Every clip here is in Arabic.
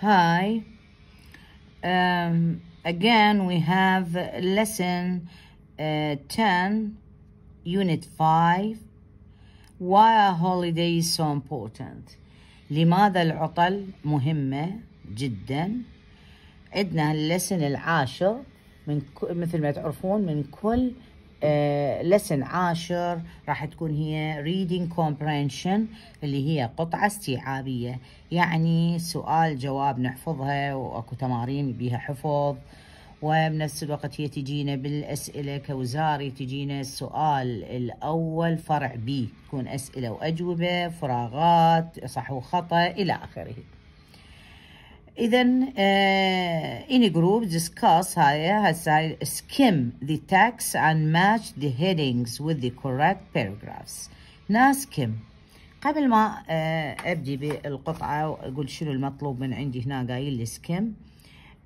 Hi. Um, again, we have lesson uh, 10, unit 5. Why are holidays so important? لماذا العطل مهمة جدا؟ عندنا اللسن العاشر من مثل ما تعرفون من كل لسن آه، عاشر راح تكون هي reading comprehension اللي هي قطعة استيعابية يعني سؤال جواب نحفظها واكو تمارين بيها حفظ وبنفس الوقت هي تجينا بالأسئلة كوزاري تجينا السؤال الأول فرع بي تكون أسئلة وأجوبة فراغات صح وخطأ إلى آخره اذا آه، any group discuss هاي سكيم skim the text and match the headings with the correct paragraphs كم قبل ما آه، ابدي بالقطعه واقول شنو المطلوب من عندي هنا قايل لي سكم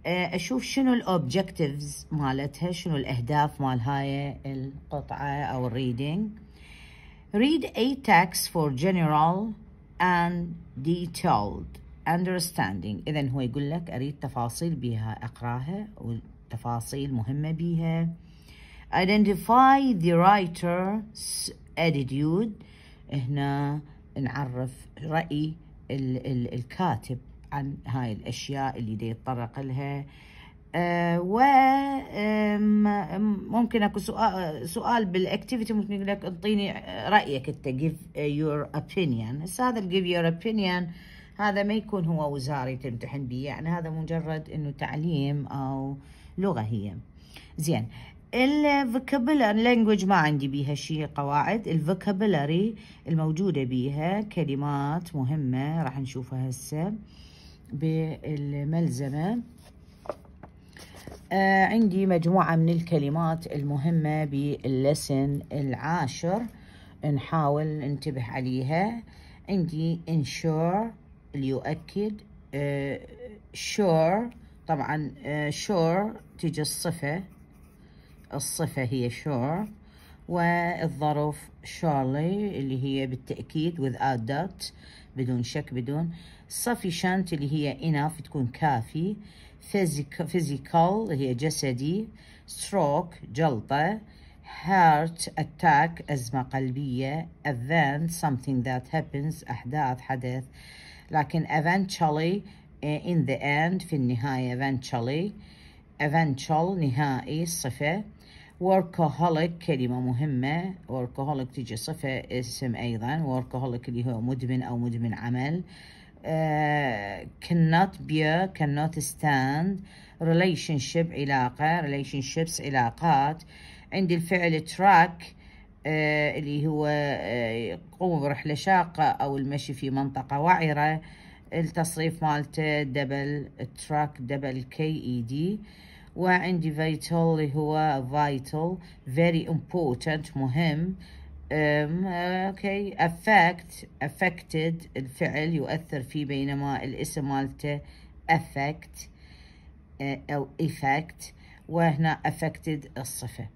آه، اشوف شنو الاوبجكتيفز مالتها شنو الاهداف مال هاي القطعه او الريدنج read a text for general and detailed understanding إذا هو يقول لك أريد تفاصيل بيها أقراها وتفاصيل مهمة بيها identify the writer's attitude هنا نعرف رأي ال ال الكاتب عن هاي الأشياء اللي دي يتطرق لها أه وممكن اكو سؤال سؤال بالاكتيفيتي ممكن يقول لك اعطيني رايك انت give your opinion هسه هذا give your opinion هذا ما يكون هو وزاري تمتحن بيه يعني هذا مجرد انه تعليم او لغه هي زين الفوكابولاري لانجوج ما عندي بيها شيء قواعد الفوكابولاري الموجوده بيها كلمات مهمه راح نشوفها هسه بالملزمه آه عندي مجموعه من الكلمات المهمه باللسن العاشر نحاول ننتبه عليها عندي انشور ليؤكد شور آه، طبعا شور آه، تيجي الصفة الصفة هي شور والظرف surely اللي هي بالتأكيد without doubt بدون شك بدون sufficient اللي هي enough تكون كافي physical اللي هي جسدي stroke جلطة heart attack أزمة قلبية event something that happens أحداث حدث لكن eventually in the end في النهاية eventually eventual نهائي صفة workaholic كلمة مهمة workaholic تجي صفة اسم أيضا workaholic اللي هو مدمن أو مدمن عمل Uh, cannot bear cannot stand relationship علاقة relationships علاقات عندي الفعل track uh, آه، اللي هو يقوم آه، برحلة شاقة أو المشي في منطقة وعرة التصريف مالته دبل تراك دبل كي اي دي وعندي فيتال اللي هو فيتال فيري امبورتنت مهم اوكي افكت افكتد الفعل يؤثر فيه بينما الاسم مالته افكت آه، او افكت وهنا افكتد الصفه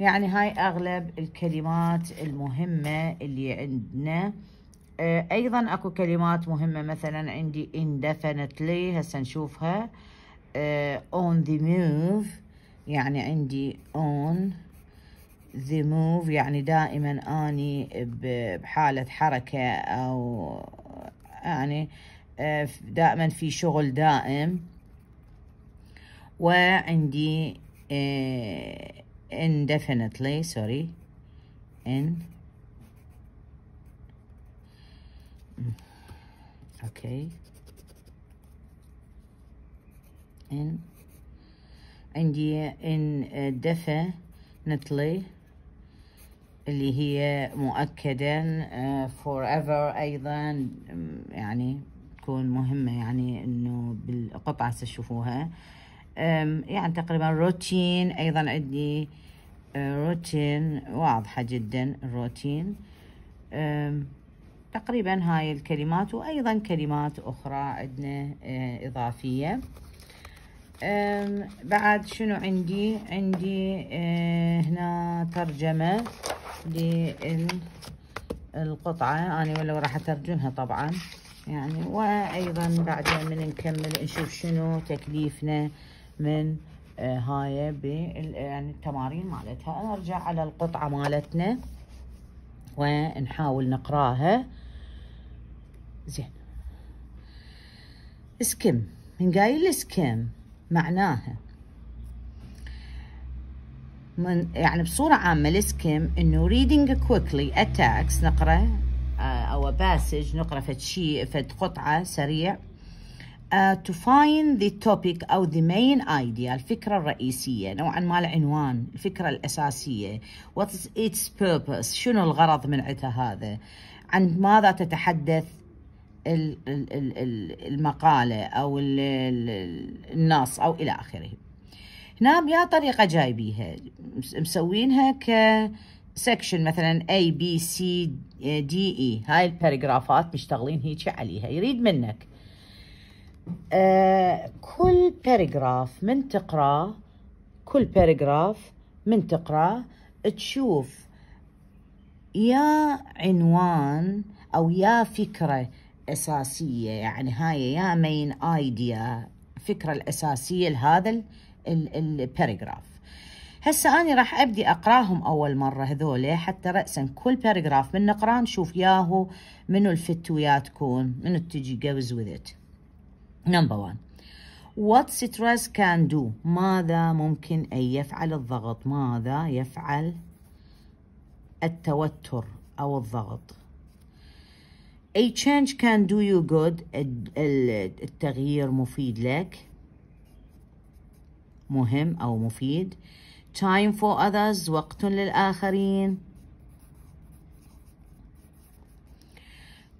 يعني هاي اغلب الكلمات المهمة اللي عندنا آه ايضا اكو كلمات مهمة مثلا عندي indefinitely هسه نشوفها آه on the move يعني عندي on the move يعني دائما اني بحالة حركة او يعني آه، دائما في شغل دائم وعندي آه، indefinitely sorry in mm. okay in عندي indefinitely uh, اللي هي مؤكدا uh, forever ايضا يعني تكون مهمة يعني انه بالقطعة تشوفوها يعني تقريبا روتين ايضا عندي أه، روتين واضحة جدا الروتين تقريبا هاي الكلمات وايضا كلمات اخرى عندنا أه، اضافية بعد شنو عندي عندي أه، هنا ترجمة للقطعة انا ولو راح اترجمها طبعا يعني وايضا بعدها من نكمل نشوف شنو تكليفنا من آه، هاي يعني التمارين مالتها نرجع على القطعة مالتنا ونحاول نقراها زين اسكم من قايل اسكم معناها من يعني بصورة عامة الاسكم انه reading quickly attacks نقرأ آه، او باسج نقرأ فد شيء فد قطعة سريع uh, to find the topic أو the main idea الفكرة الرئيسية نوعا ما العنوان الفكرة الأساسية is its purpose شنو الغرض من عتها هذا عن ماذا تتحدث المقالة أو النص أو إلى آخره هنا بيا طريقة جايبيها مسوينها ك سكشن مثلا A B C D E هاي الباراجرافات مشتغلين هيك عليها يريد منك آه، كل باراجراف من تقراه كل باراجراف من تقراه تشوف يا عنوان او يا فكره اساسيه يعني هاي يا مين ايديا الفكره الاساسيه لهذا الباراجراف هسه أنا راح أبدي أقراهم أول مرة هذول حتى رأسا كل باراجراف من نقراه نشوف ياهو منو الفت ويا تكون منو تجي جوز وذت نمبر 1 What stress can do ماذا ممكن أن يفعل الضغط ماذا يفعل التوتر أو الضغط A change can do you good التغيير مفيد لك مهم أو مفيد time for others وقت للآخرين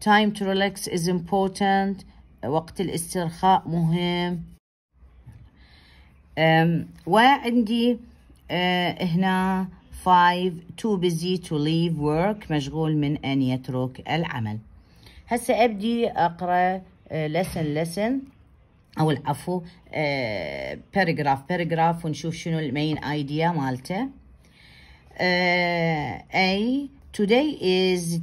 time to relax is important وقت الاسترخاء مهم وعندي هنا 5 too busy to leave work مشغول من أن يترك العمل هسه أبدي أقرأ lesson lesson أو العفو paragraph paragraph ونشوف شنو المين idea مالته أي today is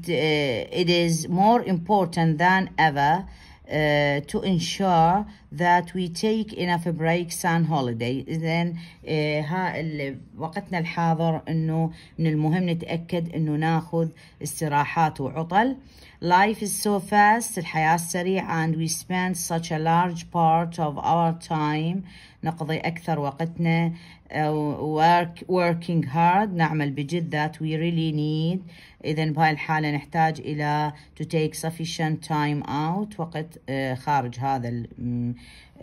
it is more important than ever uh, to ensure that we take enough breaks and holiday then uh, ها ال... وقتنا الحاضر إنه من المهم نتأكد إنه ناخذ استراحات وعطل Life is so fast الحياة سريعة and we spend such a large part of our time نقضي أكثر وقتنا آه، work, working hard نعمل بجد that we really need إذا بهاي الحالة نحتاج إلى to take sufficient time out وقت آه، خارج هذا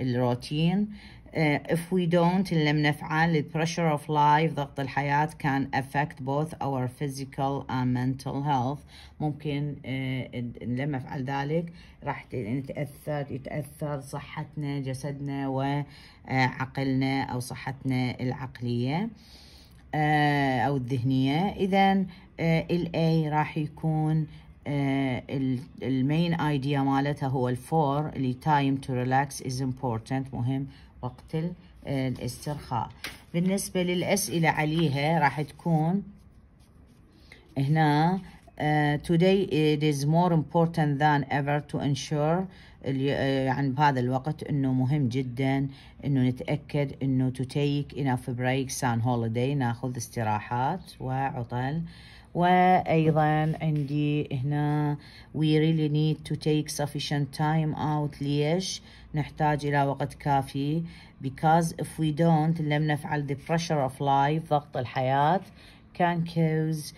الروتين Uh, if we don't لم نفعل the pressure of life ضغط الحياة can affect both our physical and mental health ممكن uh, لم نفعل ذلك راح نتأثر يعني يتأثر صحتنا جسدنا وعقلنا uh, أو صحتنا العقلية أو الذهنية إذا A راح يكون المين ايديا مالتها هو الفور اللي time to relax is important مهم وقت آه، الاسترخاء بالنسبة للأسئلة عليها راح تكون هنا Uh, today it is more important than ever to ensure آه، يعني بهذا الوقت انه مهم جدا انه نتاكد انه to take enough breaks and holiday ناخذ استراحات وعطل وايضا عندي هنا we really need to take sufficient time out ليش نحتاج الى وقت كافي because if we don't لم نفعل the pressure of life ضغط الحياة can cause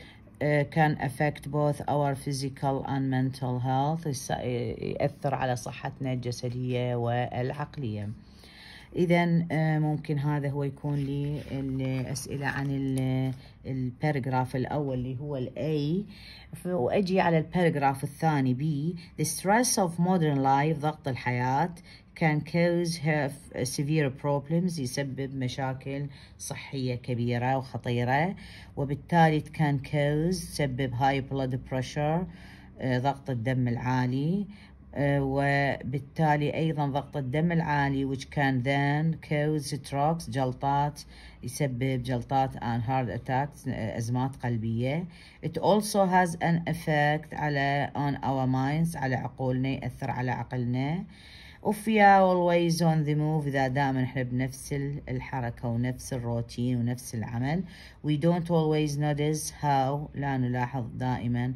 can affect both our physical and mental health يأثر على صحتنا الجسدية والعقلية اذا آه، ممكن هذا هو يكون لي الاسئله عن البارجراف الاول اللي هو الاي واجي على البارجراف الثاني بي the stress of modern life ضغط الحياه can cause have severe problems يسبب مشاكل صحية كبيرة وخطيرة وبالتالي it can cause تسبب high blood pressure آه، ضغط الدم العالي آه، وبالتالي أيضا ضغط الدم العالي which can then cause strokes جلطات يسبب جلطات and heart attacks آه، أزمات قلبية it also has an effect على on our minds على عقولنا يأثر على عقلنا If we are always on the move إذا دائما احنا بنفس الحركة ونفس الروتين ونفس العمل we don't always notice how لا نلاحظ دائما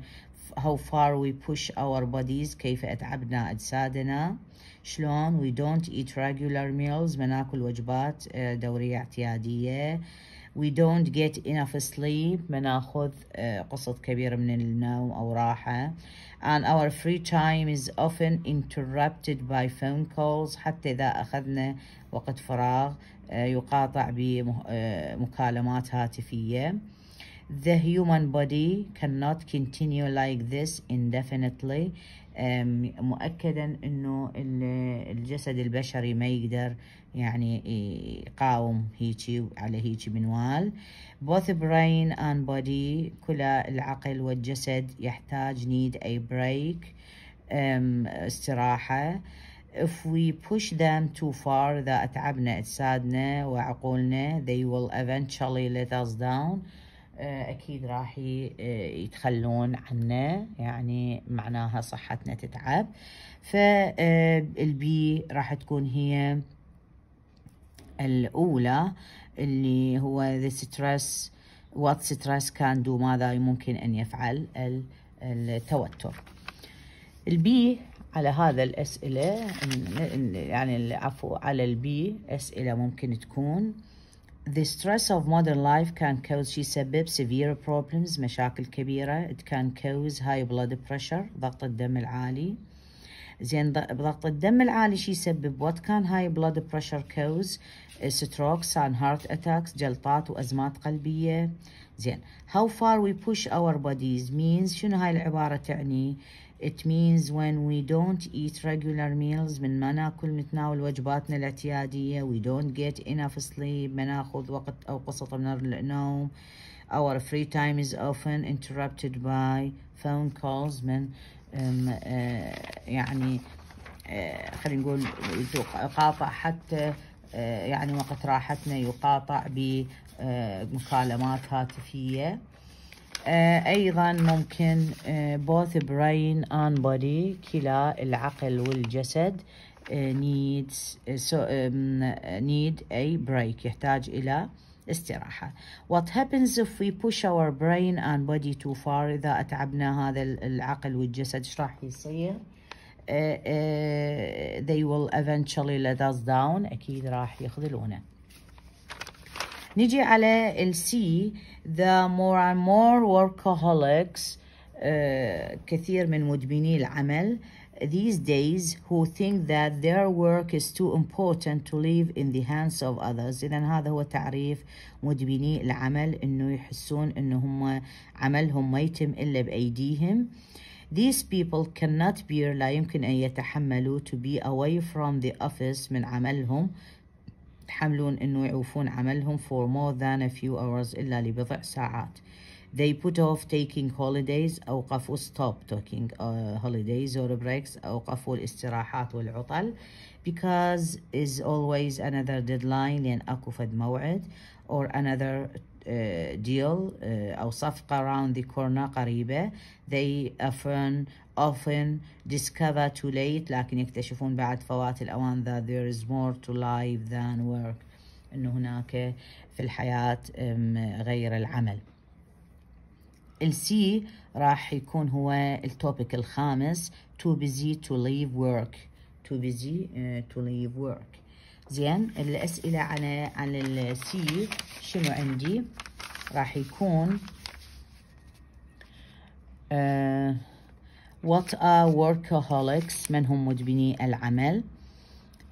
how far we push our bodies كيف أتعبنا أجسادنا شلون we don't eat regular meals ما ناكل وجبات آه، دورية اعتيادية we don't get enough sleep ما ناخذ آه، قصد كبير من النوم أو راحة and our free time is often interrupted by phone calls حتى إذا أخذنا وقت فراغ آه، يقاطع بمكالمات هاتفية the human body cannot continue like this indefinitely مؤكدا انه الجسد البشري ما يقدر يعني يقاوم هيجي على هيجي منوال both brain and body كلا العقل والجسد يحتاج need a break استراحة if we push them too far إذا أتعبنا أجسادنا وعقولنا they will eventually let us down آه، اكيد راح آه، يتخلون عنا يعني معناها صحتنا تتعب فالبي آه، راح تكون هي الاولى اللي هو ذا ستريس وات ستريس كان دو ماذا ممكن ان يفعل التوتر البي على هذا الاسئله يعني عفوا على البي اسئله ممكن تكون The stress of modern life can cause يسبب severe problems مشاكل كبيرة it can cause high blood pressure ضغط الدم العالي زين ضغط الدم العالي شي يسبب what can high blood pressure cause strokes and heart attacks جلطات وأزمات قلبية زين how far we push our bodies means شنو هاي العبارة تعني It means when we don't eat regular meals من ما ناكل نتناول وجباتنا الاعتيادية we don't get enough sleep ما ناخذ وقت أو قسط من النوم our free time is often interrupted by phone calls من آه، يعني آه، خلينا نقول يقاطع حتى آه، يعني وقت راحتنا يقاطع بمكالمات هاتفية أيضا ممكن both brain and body كلا العقل والجسد needs need a break يحتاج إلى استراحة what happens if we push our brain and body too far إذا أتعبنا هذا العقل والجسد ايش راح يصير they will eventually let us down أكيد راح يخذلونا نجي على السي the more and more workaholics uh, كثير من مدمني العمل these days who think that their work is too important to leave in the hands of others إذا هذا هو تعريف مدمني العمل إنه يحسون إنه هم عملهم ما يتم إلا بأيديهم These people cannot bear لا يمكن أن يتحملوا to be away from the office من عملهم يتحملون أنه يعوفون عملهم for more than a few hours إلا لبضع ساعات they put off taking holidays أوقفوا stop taking uh, holidays or breaks أوقفوا الاستراحات والعطل because is always another deadline لأن أكو فد موعد or another uh, deal uh, أو صفقة around the corner قريبة they often often discover too late لكن يكتشفون بعد فوات الأوان that there is more to life than work أنه هناك في الحياة غير العمل السي راح يكون هو التوبيك الخامس too busy to leave work too busy uh, to leave work زين الأسئلة عن على السي شنو عندي راح يكون uh, What are workaholics من هم مدمني العمل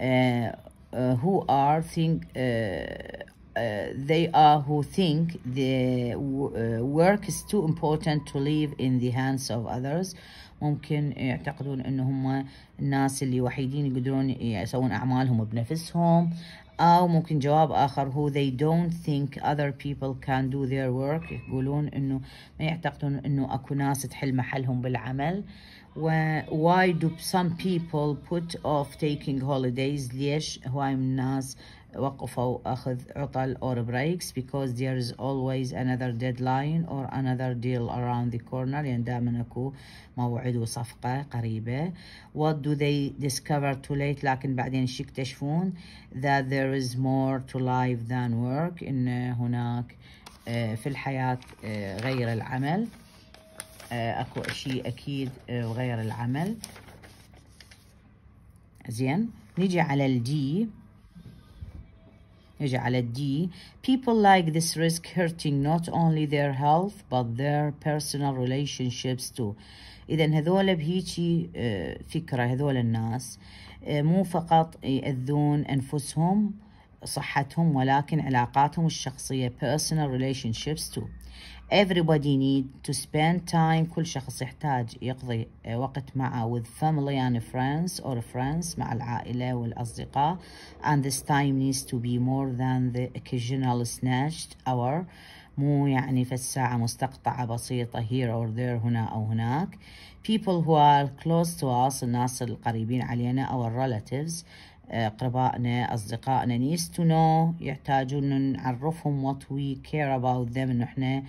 uh, uh, who are think uh, uh, they are who think the uh, work is too important to leave in the hands of others ممكن يعتقدون ان هم الناس اللي وحيدين يقدرون يسوون اعمالهم بنفسهم أو ممكن جواب آخر هو they don't think other people can do their work يقولون إنه ما يعتقدون إنه أكو ناس تحل محلهم بالعمل و why do some people put off taking holidays ليش هواي من الناس وقف أو أخذ عطل or breaks because there is always another deadline or another deal around the corner يعني دائما اكو موعد وصفقة قريبة what do they discover too late لكن بعدين شو يكتشفون that there is more to life than work إن هناك في الحياة غير العمل اكو شيء اكيد غير العمل زين نجي على الدي نجي على الدي people like this risk hurting not only their health but their personal relationships too اذا هذول بهيجي فكره هذول الناس مو فقط يأذون انفسهم صحتهم ولكن علاقاتهم الشخصيه personal relationships too everybody need to spend time كل شخص يحتاج يقضي وقت معه with family and friends or friends مع العائلة والأصدقاء and this time needs to be more than the occasional snatched hour مو يعني الساعة مستقطعة بسيطة here or there هنا أو هناك people who are close to us الناس القريبين علينا our relatives أقربائنا أصدقائنا needs to know يحتاجون نعرفهم what we care about them إنه إحنا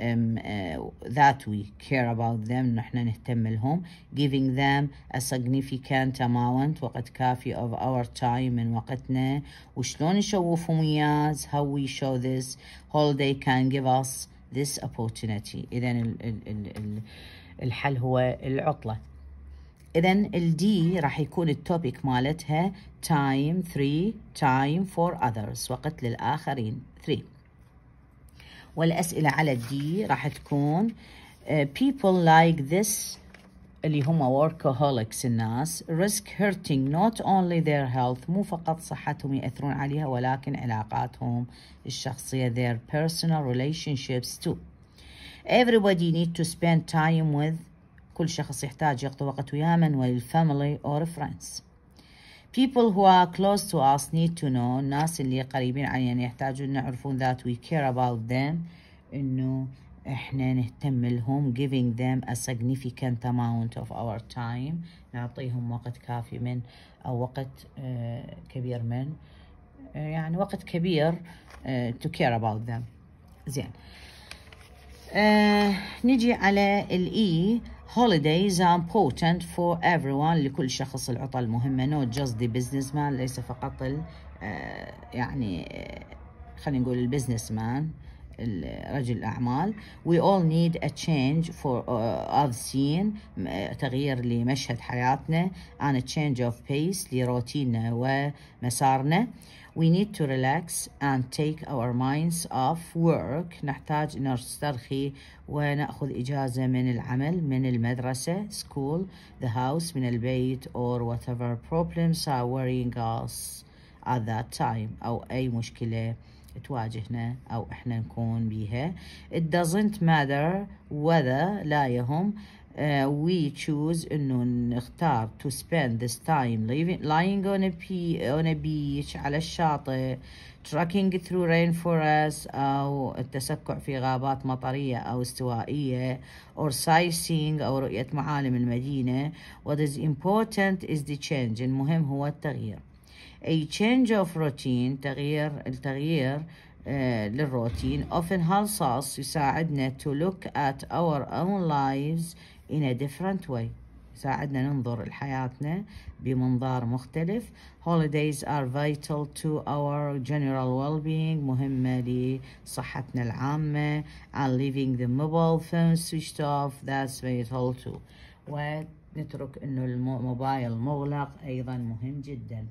um, uh, that we care about them نحن نهتم لهم giving them a significant amount وقت كافي of our time من وقتنا وشلون نشوفهم إياه how we show this holiday can give us this opportunity إذا ال ال ال ال الحل هو العطلة إذا ال D راح يكون التوبيك مالتها time three time for others وقت للآخرين three والأسئلة على الدي راح تكون people like this اللي هم workaholics الناس risk hurting not only their health مو فقط صحتهم يأثرون عليها ولكن علاقاتهم الشخصية their personal relationships too everybody need to spend time with كل شخص يحتاج يقضي وقت وياه من والفاميلي or friends people who are close to us need to know الناس اللي قريبين علينا يعني يحتاجون نعرفون that we care about them إنه إحنا نهتم لهم giving them a significant amount of our time نعطيهم وقت كافي من أو وقت آه، كبير من آه، يعني وقت كبير آه، to care about them زين آه نجي على الإي e. holidays are important for everyone لكل شخص العطل مهمة not just the businessman ليس فقط ال يعني خلينا نقول البزنس مان رجل الأعمال we all need a change for uh, of scene تغيير لمشهد حياتنا and a change of pace لروتيننا ومسارنا We need to relax and take our minds off work. نحتاج نسترخي ونأخذ إجازة من العمل من المدرسة school the house من البيت or whatever problems are worrying us at that time أو أي مشكلة تواجهنا أو إحنا نكون بيها It doesn't matter whether لا يهم we choose انه نختار to spend this time lying on a, on a beach على الشاطئ trekking through rainforest او التسكع في غابات مطرية او استوائية or sightseeing او رؤية معالم المدينة what is important is the change المهم هو التغيير a change of routine تغيير التغيير للروتين often helps us يساعدنا to look at our own lives in a different way يساعدنا ننظر لحياتنا بمنظار مختلف holidays are vital to our general well-being مهمة لصحتنا العامة and leaving the mobile phone switched off that's vital too ونترك انه الموبايل مغلق ايضا مهم جداً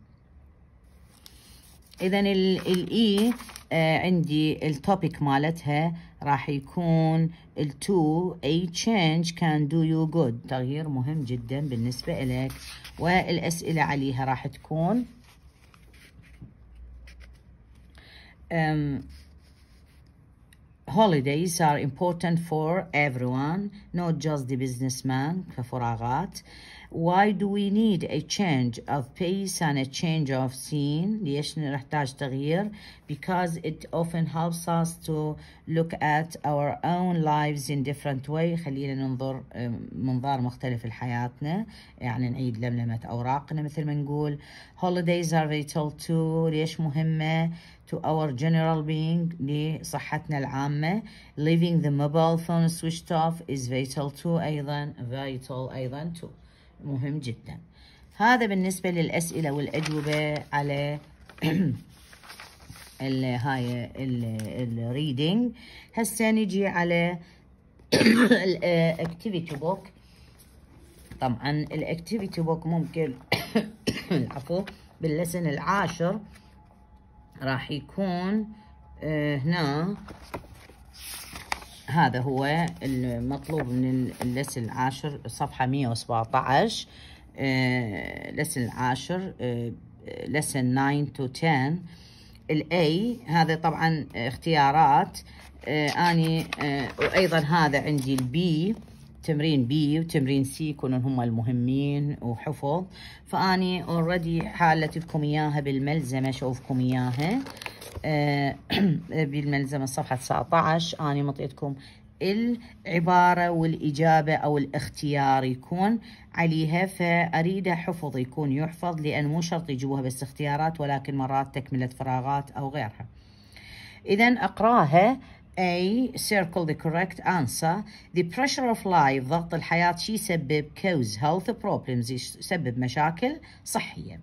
اذا الاي e, آه عندي التوبيك مالتها راح يكون التو اي تشينج كان دو يو جود تغيير مهم جدا بالنسبه لك والاسئله عليها راح تكون um, holidays are important for everyone not just the businessman كفراغات uh, Why do we need a change of pace and a change of scene? ليش نحتاج تغيير? Because it often helps us to look at our own lives in different way. خلينا ننظر منظار مختلف لحياتنا. يعني نعيد لملمة أوراقنا مثل ما نقول. Holidays are vital too. ليش مهمة? to our general being لصحتنا العامة leaving the mobile phone switched off is vital too أيضا vital أيضا too مهم جدا هذا بالنسبة للأسئلة والأجوبة على ال هاي الريدنج هسه نجي على الاكتيفيتي بوك طبعا الاكتيفيتي بوك ممكن العفو باللسن العاشر راح يكون آه، هنا هذا هو المطلوب من اللس العاشر صفحة 117 لس العاشر لسن 9 to 10 الاي هذا طبعا اختيارات آه، اني آه، وايضا هذا عندي البي تمرين بي وتمرين سي يكونون هم المهمين وحفظ فاني اوريدي حالتكم اياها بالملزمه اشوفكم اياها آه، بالملزمة صفحة 19 أنا مطيتكم العبارة والإجابة أو الاختيار يكون عليها فأريد حفظ يكون يحفظ لأن مو شرط يجيبوها بس اختيارات ولكن مرات تكملة فراغات أو غيرها إذا أقراها A circle the correct answer the pressure of life ضغط الحياة she يسبب cause health problems يسبب مشاكل صحية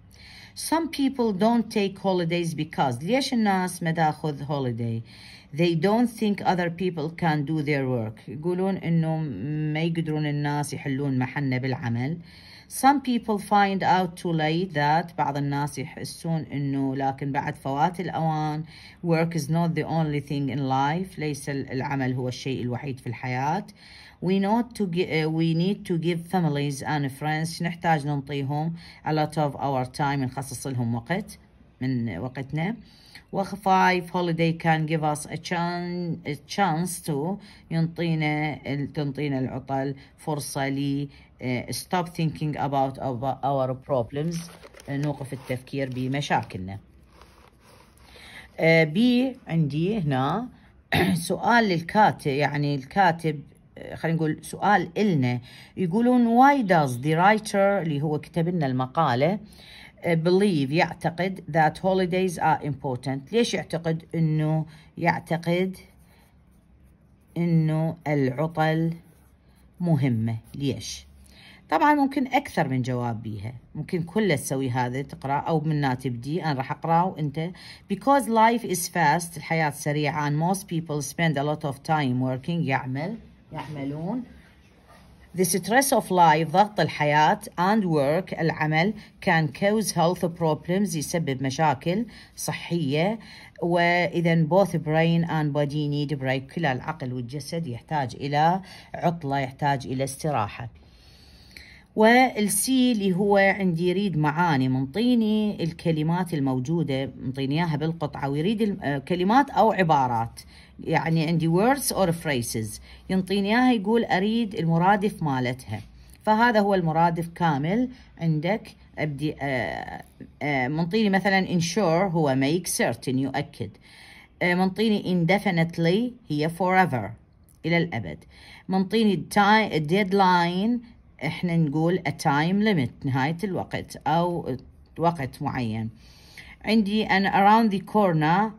Some people don't take holidays because ليش الناس ما تاخذ holiday they don't think other people can do their work يقولون انه ما يقدرون الناس يحلون محلنا بالعمل Some people find out too late that بعض الناس يحسون انه لكن بعد فوات الاوان work is not the only thing in life ليس العمل هو الشيء الوحيد في الحياة we need to give, we need to give families and friends نحتاج ننطيهم a lot of our time نخصص لهم وقت من وقتنا و five holiday can give us a chance a chance to ينطينا تنطينا العطل فرصة لي stop thinking about our problems نوقف التفكير بمشاكلنا بي عندي هنا سؤال للكاتب يعني الكاتب خلينا نقول سؤال إلنا يقولون why does the writer اللي هو كتب لنا المقالة believe يعتقد that holidays are important ليش يعتقد إنه يعتقد إنه العطل مهمة ليش طبعا ممكن اكثر من جواب بيها ممكن كله تسوي هذا تقرا او من تبدي انا راح أقرأ وانت because life is fast الحياه سريعه and most people spend a lot of time working يعمل يعملون The stress of life ضغط الحياة and work العمل can cause health problems يسبب مشاكل صحية وإذا both brain and body need break كل العقل والجسد يحتاج إلى عطلة يحتاج إلى استراحة والسي اللي هو عندي يريد معاني منطيني الكلمات الموجودة منطيني اياها بالقطعة ويريد آه، كلمات أو عبارات يعني عندي words or phrases ينطيني اياها يقول اريد المرادف مالتها فهذا هو المرادف كامل عندك ابدي آه، آه، منطيني مثلا ensure هو make certain يؤكد آه، منطيني indefinitely هي forever الى الابد منطيني deadline احنا نقول a time limit نهايه الوقت او وقت معين عندي أنا around the corner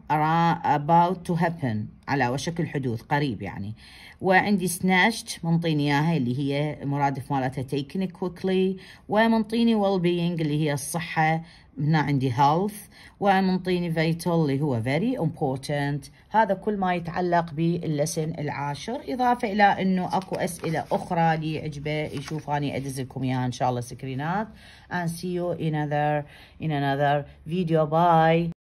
about to happen على وشك الحدوث قريب يعني وعندي snatched منطيني اياها اللي هي مرادف مالتها taken quickly ومنطيني well being اللي هي الصحة هنا عندي health ومنطيني vital اللي هو very important هذا كل ما يتعلق باللسن العاشر إضافة إلى أنه أكو أسئلة أخرى لي عجبة يشوف أني إياها إن شاء الله سكرينات and see you in another in another video bye